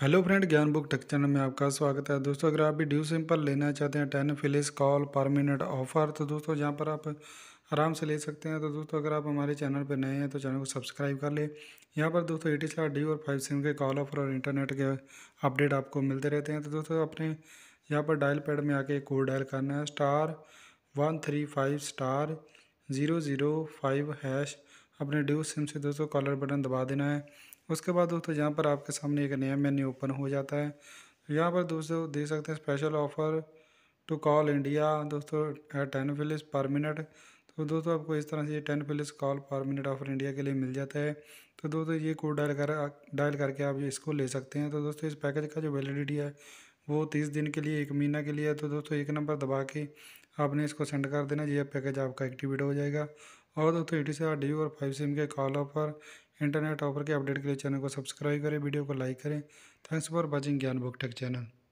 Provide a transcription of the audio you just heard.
hello friend Gyan book tech channel में आपका स्वागत है दोस्तों अगर आप भी ड्यू सिंपल लेना चाहते हैं ten fils call per minute offer तो दोस्तों यहाँ पर आप आराम से ले सकते हैं तो दोस्तों अगर आप हमारे चैनल पर नए हैं तो चैनल को सब्सक्राइब कर ले यहाँ पर दोस्तों एटी स्टार ड्यू और फाइव सिम के कॉल ऑफर और इंटरनेट के अपडेट आपको मिलते रहते हैं तो दोस्तों अपने यहाँ पर डायल पैड में आके कोड डायल करना है star one three five star zero zero five hash अपने ड्यू सिम से दोस्तों कॉलर बटन दबा देना है उसके बाद दोस्तों यहाँ पर आपके सामने एक नया मेन्यू ओपन हो जाता है यहाँ पर दोस्तों देख सकते हैं special offer to call India दोस्तों at ten fils per minute तो दोस्तों आपको इस तरह से ये ten fils call per minute offer India के लिए मिल जाता है तो दोस्तों ये कोड डायल कर डायल करके आप इसको ले सकते हैं तो दोस्तों इस पैकेज का जो वैलिडिटी है वो तीस दिन के लिए एक महीना के लिए है तो दोस्तों एक नंबर दबा के आपने इसको सेंड कर देना जी पैकेज आपका एक्टिवेट हो जाएगा और दोस्तों एटी से डी और फाइव सिम के कॉल ऑफर इंटरनेट ऑफर के अपडेट के लिए चैनल को सब्सक्राइब करें वीडियो को लाइक करें thanks for watching Gyan book tech channel